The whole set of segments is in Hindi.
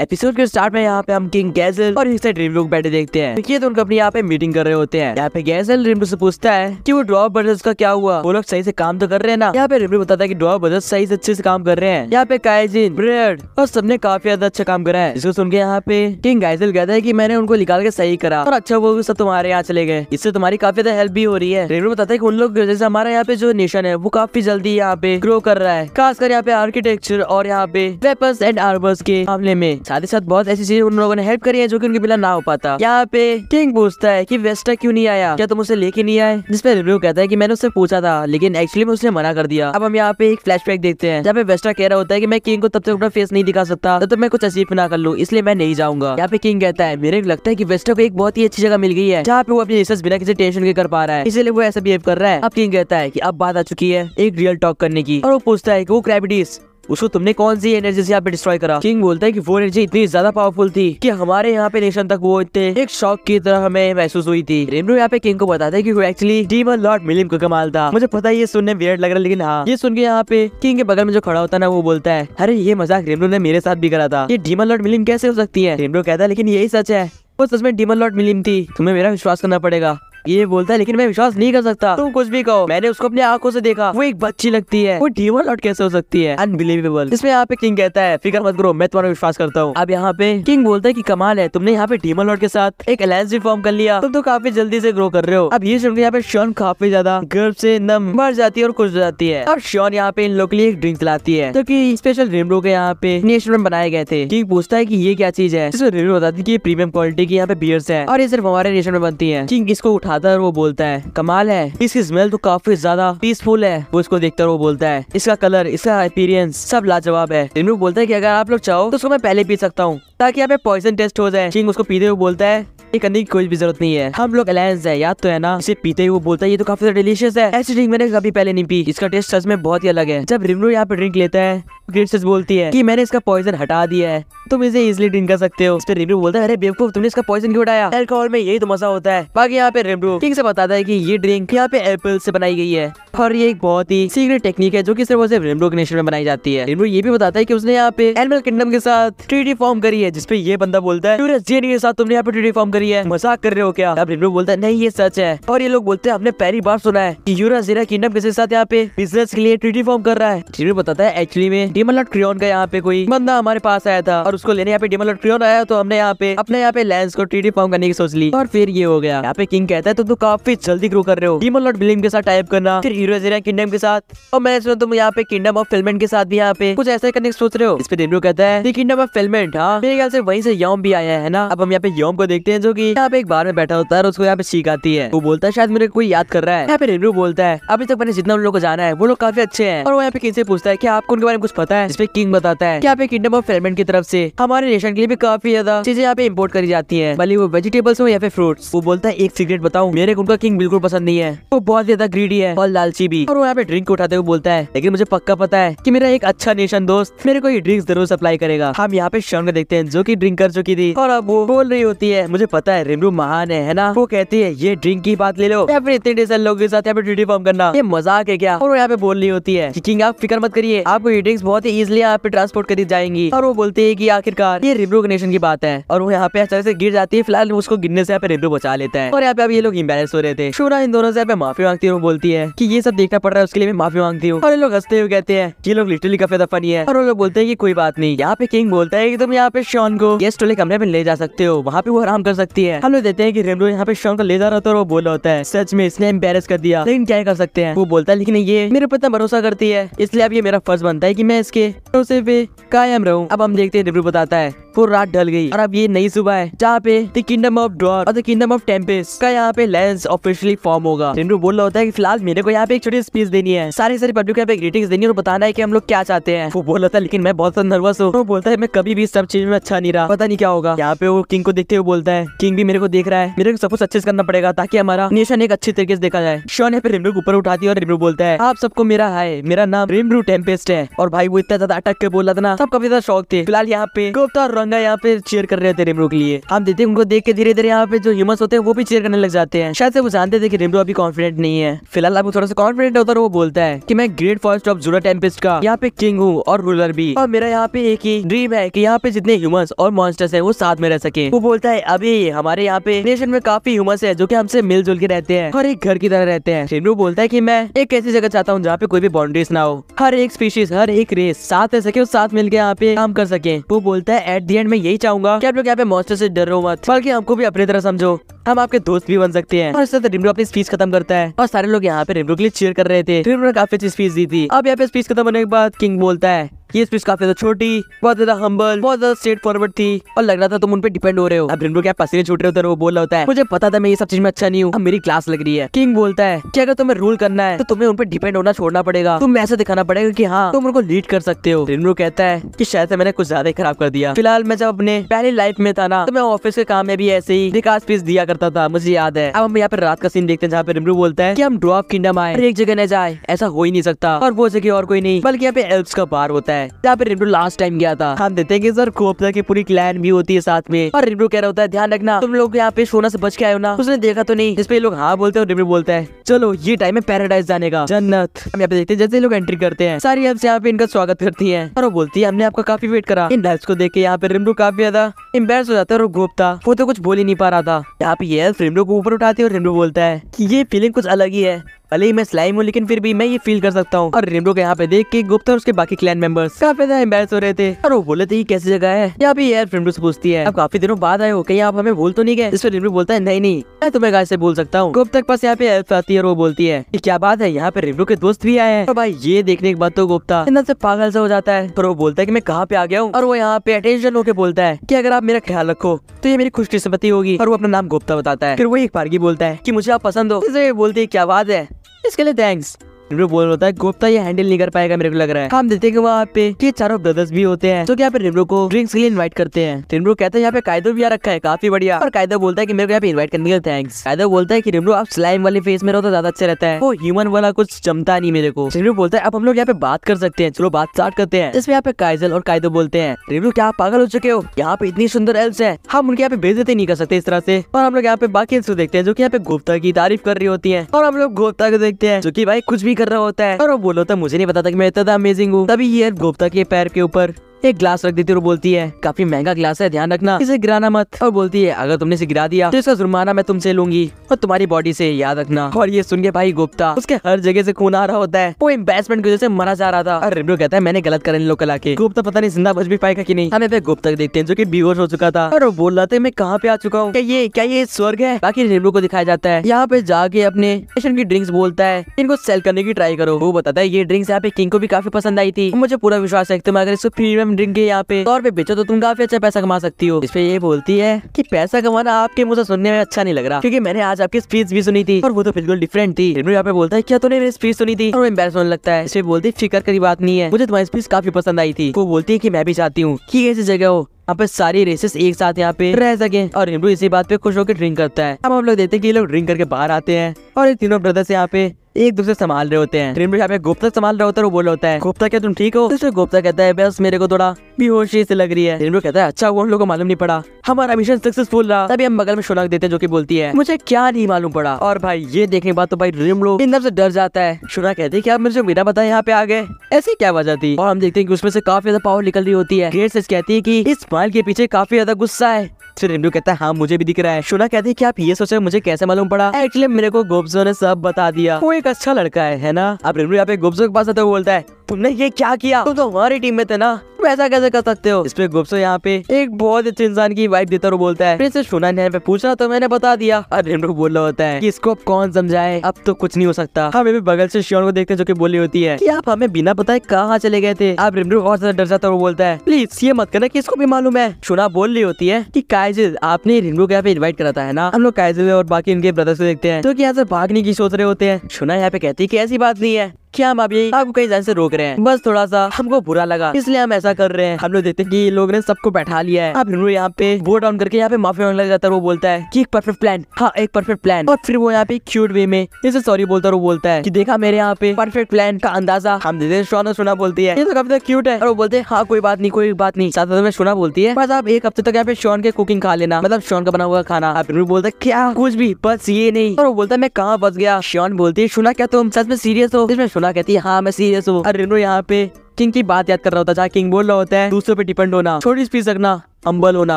एपिसोड के स्टार्ट में यहाँ पे हम किंग गैजल और एक साइड रिमलू बैठे देखते हैं देखिए तो उनको अपनी यहाँ पे मीटिंग कर रहे होते हैं यहाँ पे गैजल रिमलू से पूछता है कि वो ड्रॉप ब्रदर्स का क्या हुआ वो लोग सही से काम तो कर रहे हैं ना यहाँ पे रिमलू बताता है कि ड्रॉप ब्रदर्स सही से अच्छे से काम कर रहे हैं यहाँ पे कायजिन ब्रेड और सबने काफी ज्यादा अच्छा काम करा है जिसको सुन के यहाँ पे किंग गैजल कहता है की मैंने उनको निकाल के सही करा और अच्छा वो सब तुम्हारे यहाँ चले गए इससे तुम्हारी काफी ज्यादा हेल्प भी हो रही है रिमलू बताता है की उन लोग जैसे हमारा यहाँ पे जो नेशन है वो काफी जल्दी यहाँ पे ग्रो कर रहा है खासकर यहाँ पे आर्किटेक्चर और यहाँ पे वेपर्स एंड आर्बर्स के मामले में साथ ही साथ बहुत ऐसी चीजें उन लोगों ने हेल्प करी है जो की उनके बिना ना हो पाता यहाँ पे किंग पूछता है की वेस्टा क्यूँ नहीं आया क्या तुम उसे लेके नहीं आए जिसपे रिव्यू कहता है की मैंने उससे पूछा था लेकिन एक्चुअली में उसने मना कर दिया अब हम यहाँ पे एक फ्लैश देखते हैं जहाँ पे वेस्टा कह रहा होता है की मैं किंग को तब तक अपना फेस नहीं दिखा सकता तब तक मैं कुछ अचीव ना कर लू इसलिए मैं नहीं जाऊंगा यहाँ पे किंग कहता है मेरे लगता है की वेस्टा को एक बहुत ही अच्छी जगह मिल गई है जहाँ पे वो अपनी रिसर्च बिना किसी टेंशन के कर पा रहा है इसलिए वो ऐसा बिहेव कर रहा है अब किंग कहता है की अब बात आ चुकी है एक रियल टॉक करने की और वो पूछता है की वो ग्रेविटीज उसको तुमने कौन सी एनर्जी से यहाँ पे डिस्ट्रॉय करा किंग बोलता है की वो एनर्जी इतनी ज्यादा पावरफुल थी की हमारे यहाँ पे नेशन तक वो इतने एक शौक की तरह हमें महसूस हुई थी रेमरो यहाँ पे किंग को बताता है की वो एक्चुअली डीमन लॉर्ड मिलियम का कमाल था मुझे पता है ये सुनने वियर्ड लग रहा है लेकिन हाँ ये सुन के यहाँ पे किंग के बगल में जो खड़ा होता है ना वो बोलता है अरे ये मजाक रेमरो ने मेरे साथ भी करा था ये डीमन लॉर्ड मिलियम कैसे हो सकती है रेमरो कहता है लेकिन यही सच है वो सच में डीमन लॉर्ड मिलियम थी तुम्हें मेरा विश्वास करना पड़ेगा ये बोलता है लेकिन मैं विश्वास नहीं कर सकता तुम कुछ भी कहो मैंने उसको अपनी आंखों से देखा वो एक बच्ची लगती है वो डीमन लॉर्ड कैसे हो सकती है अनबिलीवेबल इसमें यहाँ पे किंग कहता है फिकर मत करो मैं तुम्हारा विश्वास करता हूँ अब यहाँ पे किंग बोलता है की कमाल है तुमने यहाँ पे डीमन लॉर्ड के साथ एक अलायंस भी फॉर्म कर लिया तुम तो काफी जल्दी से ग्रो कर रहे हो अब ये सुनकर यहाँ पे शॉन काफी ज्यादा गर्व से नम मर जाती है और खुश हो जाती है और शॉन यहाँ पे इन लोग के लिए एक ड्रिंक लाती है जो की स्पेशल रेमरो के यहाँ पे नेशनल में बनाए गए थे किंग पूछता है की ये क्या चीज है बताती है की प्रीमियम क्वालिटी की यहाँ पे बियर्स है और ये सिर्फ हमारे नेशन में बनती है किंग इसको उठा खाता है वो बोलता है कमाल है इसकी स्मेल तो काफी ज्यादा पीसफुल है वो इसको देखकर वो बोलता है इसका कलर इसका अपीरियंस सब लाजवाब है रिनू बोलता है की अगर आप लोग चाहो तो उसको मैं पहले पी सकता हूँ ताकि यहाँ पे पॉइजन टेस्ट हो जाए चिंग उसको पीते हुए बोलता है ये करने की कोई भी जरूरत नहीं है हम लोग अलायंस है याद तो है ना इसे पीते ही वो बोलता है ये तो काफी डिलीशियस है ऐसी ड्रिंक मैंने कभी पहले नहीं पी इसका टेस्ट सच में बहुत ही अलग है जब रिमरू यहाँ पे ड्रिंक लेता है ग्रिंसेस बोलती है कि मैंने इसका पॉइजन हटा दिया है तुम इसे इजिली ड्रिंक कर सकते हो इस पर रिमरू बोलता है अरे बेवकूफ तुमने इसका पॉइजन क्यों हटाया अल्कोहल में यही तो मजा होता है बाकी यहाँ पे रिमरू किंग से बताता है कि ये ड्रिंक यहाँ पे एप्पल से बनाई गई है और ये एक बहुत ही सीक्रेट टेक्निक है जो की सिर्फ और रिमरू के नेशन में बनाई जाती है रिमरू ये भी बताता है की उसने यहाँ पे एनिमल किंगडम के साथ ट्रीडी फॉर्म करी है जिसपे ये बंदा बोलता है साथ हाँ, तुमने यहाँ पे ट्रीडी फॉर्म रही है मजाक कर रहे हो क्या अब रिमरू बोलता है नहीं ये सच है और ये लोग बोलते हैं हमने पहली बार सुना है कि यूरा जीरा किंगडम किसी साथ यहाँ पे बिजनेस के लिए ट्रीटी फॉर्म कर रहा है रिमरू बताता है एक्चुअली में डिमलॉट क्रियोन का यहाँ पे कोई बंदा हमारे पास आया था और उसको लेने यहाँ पे डिमलॉट क्रियोन आया तो हमने यहाँ पे अपने यहाँ पे लैंस को ट्रीटी फॉर्म करने की सोच ली और फिर ये हो गया यहाँ पे किंग कहता है तो तुम काफी जल्दी ग्रो कर रहे हो डिमल नॉट बिलिंग के साथ टाइप करना फिर यूरा जीरा किंगडम के साथ और मैं सुना तुम यहाँ पे किंगडम ऑफ फिल्मेंट के साथ भी यहाँ पे कुछ ऐसा करने की सोच रहे हो इस पे रिमरू कहता है किंगडम ऑफ फिल्मेंट हाँ मेरे ख्याल से वही से यौम भी आया है ना अब हम यहाँ पे यौम को देखते हैं जो की यहाँ पे एक बार में बैठा होता है और उसको यहाँ पे सीख आती है वो बोलता है शायद मेरे कोई याद कर रहा है यहाँ पे रेनू बोलता है अभी तक मैंने जितना उन को जाना है वो लोग काफी अच्छे हैं और वो यहाँ पे किसी पूछता है की आपको उनके बारे में कुछ पता है इसमें किंग बताता है यहाँ पे किंगडम ऑफ फेलमेंट की तरफ से हमारे नेशन के लिए भी काफी ज्यादा चीजें यहाँ पे इम्पोर्ट करी जाती है भले वो वेजिटेबल्स हो या फिर फ्रूट वो बोलता है एक सिगरेट बताऊँ मेरे उनका किंग बिल्कुल पसंद नहीं है वो बहुत ज्यादा ग्रीडी है और लालची भी और वो यहाँ पे ड्रिंक उठाते हुए बोलता है लेकिन मुझे पक्का पता है की मेरा एक अच्छा नेशन दोस्त मेरे को ये ड्रिंक जरूर सप्लाई करेगा हम यहाँ पे शर्म देखते हैं जो की ड्रिंक कर चुकी थी और अब वो बोल रही होती है मुझे पता है रिमरू महान है, ना वो कहती है ये ड्रिंक की बात ले लो या फिर इतने डेसल लोगों के साथ यहाँ पे ड्यूटी फॉर्म करना ये मजाक है क्या और यहाँ पे बोल रही होती है किंग आप फिक्र मत करिए आपको ये ड्रिंक्स बहुत ही इजिली यहाँ पे ट्रांसपोर्ट करी जाएंगी और वो बोलती है की आखिरकार ये रिमरू कनेक्शन की बात है और वो यहाँ पे अच्छा से गिर जाती है फिलहाल उसको गिरने से यहाँ पे रिमरू बचा लेता है और यहाँ पे अब ये लोग इम्बेस हो रहे थे शोरा इन दोनों से यहाँ पे माफी मांगती हूँ बोलती है की ये सब देखना पड़ रहा है उसके लिए मैं माफी मांगती हूँ और ये लोग हंसते हुए कहते हैं ये लोग लिटरली कफे दफा नहीं है और वो लोग बोलते हैं की कोई बात नहीं यहाँ पे किंग बोलता है की तुम यहाँ पे शॉन को गेस्ट वाले कमरे में ले जा सकते हो वहाँ पे वो आराम कर सकते सकती है हम लोग देखते हैं कि रेमलो यहाँ पे शॉन को ले जा रहा था और वो बोला होता है सच में इसने एम्बेरस कर दिया लेकिन क्या कर सकते हैं वो बोलता है लेकिन ये मेरे पर इतना भरोसा करती है इसलिए अब ये मेरा फर्ज बनता है की मैं इसके भरोसे पे कायम रहूँ अब हम देखते हैं रेमरो बताता है पूरी रात डल गई और अब ये नई सुबह है जहाँ पे द किंगडम ऑफ ड्रॉर और द किंगडम ऑफ टेम्पेस का यहाँ पे लेंस ऑफिशियली फॉर्म होगा टेंडू बोल रहा होता है कि फिलहाल मेरे को यहाँ पे एक छोटी स्पीच देनी है सारी सारी पब्लिक को यहाँ पे ग्रीटिंग देनी है और बताना है की हम लोग क्या चाहते हैं वो बोल रहा था लेकिन मैं बहुत नर्वस हूँ वो बोलता है मैं कभी भी सब चीज में अच्छा नहीं रहा पता नहीं क्या होगा यहाँ पे वो किंग को देखते हुए बोलता है किंग भी मेरे को देख रहा है मेरे को सब कुछ अच्छे से करना पड़ेगा ताकि हमारा नेशन एक अच्छे तरीके से देखा जाए शॉन यहाँ पे रिमरू को ऊपर उठाती है और रिमरू बोलता है आप सबको मेरा हाय मेरा नाम रिमरू टेम्पेस्ट है और भाई वो इतना ज्यादा अटक के बोल रहा था ना सब काफी ज्यादा शौक थे फिलहाल यहाँ पे गुप्ता और मांगा यहाँ पे चेयर कर रहे थे रिमरू के लिए आप देते उनको देख के धीरे धीरे यहाँ पे जो ह्यूमस होते हैं वो भी चेयर करने लग जाते हैं शायद से वो जानते थे कि रेमरो अभी कॉन्फिडेंट नहीं है फिलहाल आपको थोड़ा सा कॉन्फिडेंट होता है वो बोलता है की मैं great forest of Jura Tempest का यहाँ पे किंग हूँ और रूलर भी और मेरा यहाँ पे एक ही ड्रीम है की यहाँ पे जितने ह्यूमस और मॉन्स्टर्स है वो साथ में रह सके वो बोलता है अभी हमारे यहाँ पे नेशन में काफी ह्यूमस है जो की हमसे मिलजुल के रहते हैं और एक घर की तरह रहते हैं रिमरू बोलता है की मैं एक ऐसी जगह चाहता हूँ जहाँ पे कोई भी बाउंड्रीज ना हो हर एक स्पीशीज हर एक रेस साथ रह सके और साथ मिलकर यहाँ पे काम कर सके वो बोलता है एट दी दी एंड मैं यही चाहूंगा कि आप लोग यहाँ पे मॉस्टर से डरो मत बल्कि हमको भी अपनी तरह समझो हम आपके दोस्त भी बन सकते हैं और इस तरह रिमरू अपनी स्पीच खत्म करता है और सारे लोग यहाँ पे रिमरू के लिए चेयर कर रहे थे रिमरू ने काफी अच्छी स्पीच दी थी अब यहाँ पे स्पीच खत्म होने के बाद किंग बोलता है ये स्पीच काफी ज्यादा छोटी बहुत ज्यादा हम्बल बहुत ज्यादा स्ट्रेट फॉरवर्ड थी और लग रहा था तुम उन पर डिपेंड हो रहे हो अब रिनबो क्या पसीने छूट रहे होते वो बोल रहा होता है मुझे पता था मैं ये सब चीज में अच्छा नहीं हूँ मेरी क्लास लग रही है किंग बोलता है की अगर तुम्हें रूल करना है तो तुम्हें उन पर डिपेंड होना छोड़ना पड़ेगा तुम्हें ऐसा दिखाना पड़ेगा की हाँ तुम उनको लीड कर सकते हो रिनबो कहता है की शायद मैंने कुछ ज्यादा ही खराब कर दिया फिलहाल मैं जब अपने पहले लाइफ में था ना तो मैं ऑफिस के काम में भी ऐसे ही विकास पीस दिया करता था मुझे याद है अब हम यहाँ पर रात का सीन देखते हैं जहाँ पे रिमरू बोलता है कि हम ड्रॉप किंगडम आए एक जगह न जाए ऐसा हो ही नहीं सकता और वो जगह और कोई नहीं बल्कि यहाँ पे एल्प का बार होता है जहाँ पे रिब्रू लास्ट टाइम गया था हम हाँ, देते हैं सर कोपता की पूरी क्लैन भी होती है साथ में और रिब्रू कह रहा होता है ध्यान रखना तुम लोग यहाँ पे सोना से बच के आयो ना उसने देखा तो नहीं जिसपे लोग हाँ बोलते हैं रिब्रू बोलता है चलो ये टाइम है पैराडाइज जाने का जन्नत हम यहाँ पे देखते हैं जैसे लोग एंट्री करते हैं सारी हमसे यहाँ पे इनका स्वागत करती है और वो बोलती है हमने आपका काफी वेट करा इन डाइस को देख के यहाँ पे रिमरू काफी ज्यादा इम्बेस हो जाता है और गोपता वो तो कुछ बोल ही नहीं पा रहा था यहाँ पे ये रिमरू को ऊपर उठाती है और रिमरू बोलता है की ये फीलिंग कुछ अलग ही है भले ही मैं स्लाइम हूँ लेकिन फिर भी मैं ये फील कर सकता हूँ और रेमडो को यहाँ पे देख के गुप्ता और उसके बाकी क्लैन मेंबर्स काफी ज्यादा एम्बेस हो रहे थे और वो बोले थे ये कैसी जगह है यहाँ पे यार रेमडो से पूछती है अब काफी दिनों बाद आए हो कहीं आप हमें बोल तो नहीं गए इस पर रेमडो बोलता है नहीं नहीं मैं तुम्हें गाय से बोल सकता हूँ गुप्ता के पास यहाँ पे हेल्प आती है और वो बोलती है की क्या बात है यहाँ पे रेमडो के दोस्त भी आए हैं तो भाई ये देखने के बाद तो गुप्ता इतना से पागल से हो जाता है और वो बोलता है की मैं कहाँ पे आ गया हूँ और वो यहाँ पे अटेंशन होकर बोलता है की अगर आप मेरा ख्याल रखो तो ये मेरी खुशकिस्मती होगी और वो अपना नाम गुप्ता बताता है फिर वो एक पारगी बोलता है की मुझे आप पसंद हो बोलती है क्या बात है Let's get it, thanks. रिमरू बोल रहा है गुप्ता ये हैंडल नहीं कर पाएगा मेरे को लग रहा है हम देते हैं वहाँ पे ये चारों ब्रदर्स भी होते हैं तो यहाँ पे रिमरू को ड्रिंक्स के लिए इनवाइट करते हैं तो रिमरू कहते हैं यहाँ पे कायदो भी आ रखा है काफी बढ़िया और कायदो बोलता है कि मेरे को यहाँ पे इन्वाइट करने के लिए थैंक्स कायदो बोलता है की रिमरू आप स्लाइम वाले फेस में रहो तो ज्यादा अच्छा रहता है वो ह्यूमन वाला कुछ जमता नहीं मेरे को तो रिमरू बोलता है आप हम लोग यहाँ पे बात कर सकते हैं चलो बात स्टार्ट करते हैं इसमें यहाँ पे काइजल और कायदो बोलते हैं रिमरू क्या पागल हो चुके हो यहाँ पे इतनी सुंदर एल्स है हम उनके यहाँ पे देते नहीं कर सकते इस तरह से और हम लोग यहाँ पे बाकी देखते हैं जो की यहाँ पे गुप्ता की तारीफ कर रही होती है और हम लोग गुप्ता को देखते हैं जो की भाई कुछ भी कर रहा होता है और वो बोलो होता मुझे नहीं पता था कि मैं इतना अमेजिंग हूँ तभी ये गोप्ता के पैर के ऊपर एक ग्लास रख देती है और बोलती है काफी महंगा ग्लास है ध्यान रखना इसे गिराना मत और बोलती है अगर तुमने इसे गिरा दिया तो इसका जुर्माना मैं तुमसे लूंगी और तुम्हारी बॉडी से याद रखना और ये सुन के भाई गुप्ता उसके हर जगह से खून आ रहा होता है वो इन्वेस्टमेंट की वजह से मरा जा रहा था और रिब्रो कहता है मैंने गलत कर लोग कला के गुप्ता पता नहीं जिंदा बच भी पाएगा की नहीं हमें गुप्ता देखते हैं जो की बेहोश हो चुका था और वो बोल रहा था मैं कहाँ पे आ चुका हूँ ये क्या ये स्वर्ग है बाकी रिब्रो को दिखाया जाता है यहाँ पे जाके अपने पेशेंट की ड्रिंक्स बोलता है इनको सेल करने की ट्राई करो वो बताता है ये ड्रिंक्स यहाँ पे किंग को भी काफी पसंद आई थी मुझे पूरा विश्वास है तुम अगर इसको फ्री में में ड्रिंक है यहाँ पे सौ रुपए बेचो तो तुम काफी अच्छा पैसा कमा सकती हो इस पे ये बोलती है की पैसा कमाना आपके मुझे सुनने में अच्छा नहीं लग रहा क्योंकि मैंने आज आपकी स्पीच भी सुनी थी और वो तो बिल्कुल डिफरेंट थी यहाँ पे बोलता है क्या तुमने मेरी स्पीच सुनी थी और एम्बेस होने लगता है इसे बोलती फिक्र की बात नहीं है मुझे तुम्हारी स्पीच काफी पसंद आई थी वो बोलती है की मैं भी चाहती हूँ की ऐसी जगह हो यहाँ पे सारी रेसेस एक साथ यहाँ पे रह सके और हिंदू इसी बात पे खुश होकर ड्रिंक करता है अब हम लोग देखते हैं कि ये लोग ड्रिंक करके बाहर आते हैं और ये तीनों ब्रदर्स यहाँ पे एक दूसरे संभाल रहे होते हैं ट्रेन में यहाँ गुप्ता संभाल रहा होता है वो बोल होता है गुप्ता क्या तुम ठीक हो तो गुप्ता कहता है बस मेरे को थोड़ा बेहोशी से लग रही है ट्रेन कहता है अच्छा वो हम लोग को मालूम नहीं पड़ा हमारा मिशन सक्सेसफुल रहा तभी हम बगल में शोनक देते हैं जो की बोलती है मुझे क्या नहीं मालूम पड़ा और भाई ये देखने के बाद तो भाई रिम लोग एकदम से डर जाता है शोना कहती है की आप मुझे बिना बताए यहाँ पे आ गए ऐसी क्या वजह थी और हम देखते हैं कि उसमें से काफी ज्यादा पावर निकल रही होती है ग्रेट सच कहती है की इस स्माइल के पीछे काफी ज्यादा गुस्सा है फिर रिमडू कहता है हाँ मुझे भी दिख रहा है शोना कहती है कि आप ये सोचे मुझे कैसे मालूम पड़ा एक्चुअली मेरे को गोप्सो ने सब बता दिया वो एक एक अच्छा लड़का है है ना अब रिमरू यहाँ पे गुपसुप के पास आते हुए बोलता है तुमने ये क्या किया तुम तो हमारी टीम में थे ना तुम ऐसा कैसे कर सकते हो इस पे गुप्सो तो यहाँ पे एक बहुत अच्छे इंसान की वाइफ देता रो बोलता है प्रिंसेस शोना ने हमें पूछा तो मैंने बता दिया अरे बोल रहा होता है कि इसको अब कौन समझाए अब तो कुछ नहीं हो सकता हम भी बगल से शिवन को देखते हैं जो की बोली होती है कि आप हमें बिना बताए कहाँ चले गए थे आप रिमरू और ज्यादा डर जाता वो बोलता है प्लीज ये मत करना की इसको भी मालूम है सुना बोल रही होती है की कायजिल आपने रिमरू को यहाँ पे इन्वाइट करा था है ना हम लोग कायजिल और बाकी इनके ब्रदर्स को देखते हैं तो यहाँ से भागने की सोच रहे होते हैं सुना यहाँ पे कहती है की ऐसी बात नहीं है क्या हम अभी आपको कहीं जाने से रोक रहे हैं बस थोड़ा सा हमको बुरा लगा इसलिए हम ऐसा कर रहे हैं हम लोग देखते हैं कि लोग ने सबको बैठा लिया है अब नुनू यहाँ पे वो डाउन करके यहाँ पे माफी मांगने लग जाता है वो बोलता है की एक परफेक्ट प्लान हाँ एक परफेक्ट प्लान और फिर वो यहाँ पे क्यूट वे में इसे सॉरी बोलता है वो बोलता है की देखा मेरे यहाँ पे परफेक्ट प्लान का अंदाजा हम देते हैं सोना बोलती है ये तो काफी क्यूट है और वो बोलते हैं हाँ कोई बात नहीं कोई बात नहीं साथ में सोना बोलती है बस आप एक हफ्ते तक यहाँ पे शोन के कुकिंग खा लेना मतलब शोन का बना हुआ खाना आप नुनू बोलता है क्या कुछ भी बस ये नहीं और वो बोलता है मैं कहाँ बस गया शोन बोलती है सुना क्या तुम सच में सीरियस हो इसमें रुना कहती है हाँ मैं सीरियस हूँ अरे रेनू यहाँ पे किंग की बात याद कर रहा होता है जहाँ किंग बोल रहा होता है दूसरों पे डिपेंड होना छोटी स्पीच रखना अम्बल होना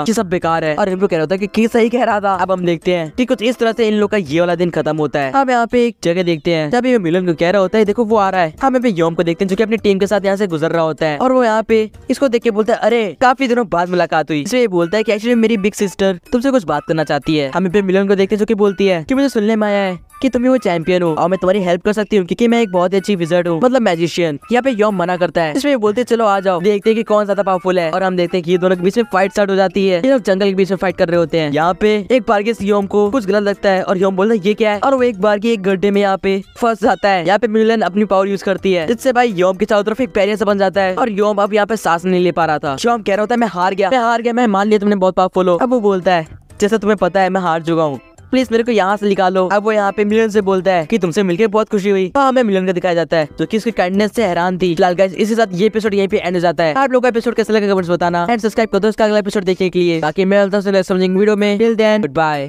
ये सब बेकार है और रेनू कह रहा था कि किंग सही कह रहा था अब हम देखते हैं कि कुछ इस तरह से इन लोग का ये वाला दिन खत्म होता है अब यहाँ पे एक जगह देखते हैं जब ये मिलन को कह रहा होता है देखो वो आ रहा है हम यहाँ पे योम को देखते हैं जो की अपनी टीम के साथ यहाँ से गुजर रहा होता है और वो यहाँ पे इसको देख के बोलता है अरे काफी दिनों बाद मुलाकात हुई इसलिए बोलता है की एक्चुअली मेरी बिग सिस्टर तुमसे कुछ बात करना चाहती है हम यहाँ पे मिलन को देखते हैं जो की बोलती है की मुझे सुनने में आया है कि तुम वो चैंपियन हो और मैं तुम्हारी हेल्प कर सकती हूँ क्योंकि मैं एक बहुत अच्छी विजर्ट हूँ मतलब मैजिशियन यहाँ पे योम मना करता है इसमें बोलते चलो आ जाओ देखते हैं कि कौन ज्यादा पावरफुल है और हम देखते हैं कि दोनों के बीच में फाइट स्टार्ट हो जाती है ये लोग जंगल के बीच में फाइट कर रहे होते हैं यहाँ पे एक बार के योम को कुछ गलत लगता है और योम बोलता है ये क्या है और वो एक बार की एक गड्ढे में यहाँ पे फंस जाता है यहाँ पे मिलन अपनी पावर यूज करती है जिससे भाई योम के चारों तरफ एक बैरियर से बन जाता है और योम अब यहाँ पे सांस नहीं ले पा रहा था योम कह रहा होता है मैं हार गया मैं हार गया मैं मान लिया तुमने बहुत पावरफुल हो अब वो बोलता है जैसा तुम्हें पता है मैं हार चुका हूँ प्लीज मेरे को यहाँ से निकालो अब वो यहाँ पे मिलन से बोलता है की तुमसे मिलकर बहुत खुशी हुई हाँ हमें मिलन का दिखाया जाता है जो की उसकी काइंडनेस से हैरान थी फिलहाल गाइस इसी साथ ये एपिसोड यहीं पे एंड हो जाता है आप लोग का एपिसोड कैसे लगा कमेंट्स बताना एंड सब्सक्राइब कर दो इसका अगला एपिसोड देखने के लिए बाकी मैं मिलता वीडियो में बाय